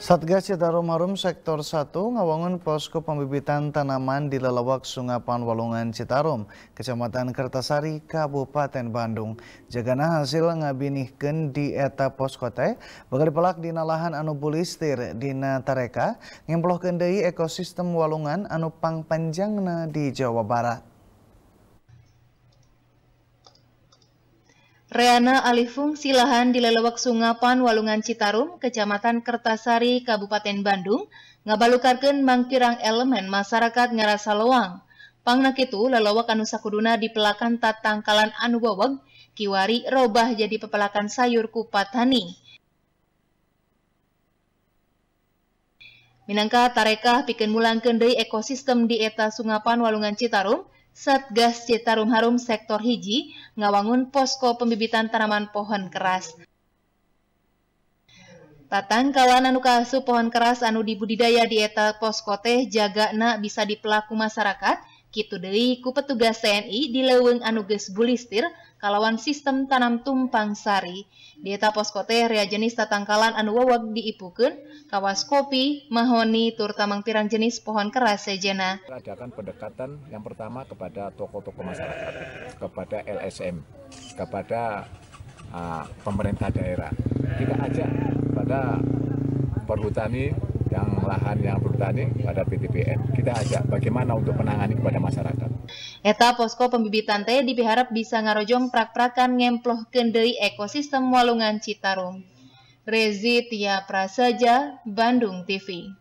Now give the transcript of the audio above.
Satgas Citarum Harum Sektor 1 ngawangun posko pembibitan tanaman di lelawak sungai Panwalungan Citarum, Kecamatan Kertasari, Kabupaten Bandung. Jagana hasil ngabinihkeun di eta posko teh bakal di dina lahan anu bulistir dina tareka ngemplohkeun deui ekosistem walungan anu panjangna di Jawa Barat. Reana Alifung silahan di lelewak Sungapan Walungan Citarum, Kecamatan Kertasari, Kabupaten Bandung, ngabalukarkan mangkirang elemen masyarakat ngerasa loang. Pangnak itu lelewak anusakuduna di pelakan tatangkalan anu kiwari robah jadi pepelakan sayur kupatani. Minangka tarekah pikeun mulang kendai ekosistem di eta Sungapan Walungan Citarum, Satgas Citarum Harum Sektor Hiji ngawangun posko pembibitan tanaman pohon keras. Tatang kawan anu kasu pohon keras anu dibudidaya di eta posko teh jaga na bisa dipelaku masyarakat Kitu dari ku petugas TNI di leweng anu bulistir kalawan sistem tanam tumpang sari. Di eta posko teh rea jenis tatangkalan anu wawag diipukeun kawas kopi, mahoni, terutama pirang jenis pohon keras sejena. Adakan pendekatan yang pertama kepada toko-toko masyarakat, kepada LSM, kepada uh, pemerintah daerah. Kita ajak kepada perhutani lahan yang bertani pada PTPN. Kita ajak bagaimana untuk menangani kepada masyarakat. Eta posko pembibitan teh diharap bisa ngarojong prak-prakan ngemploh kendai ekosistem walungan Citarum. Rezi Tia Prasaja, Bandung TV.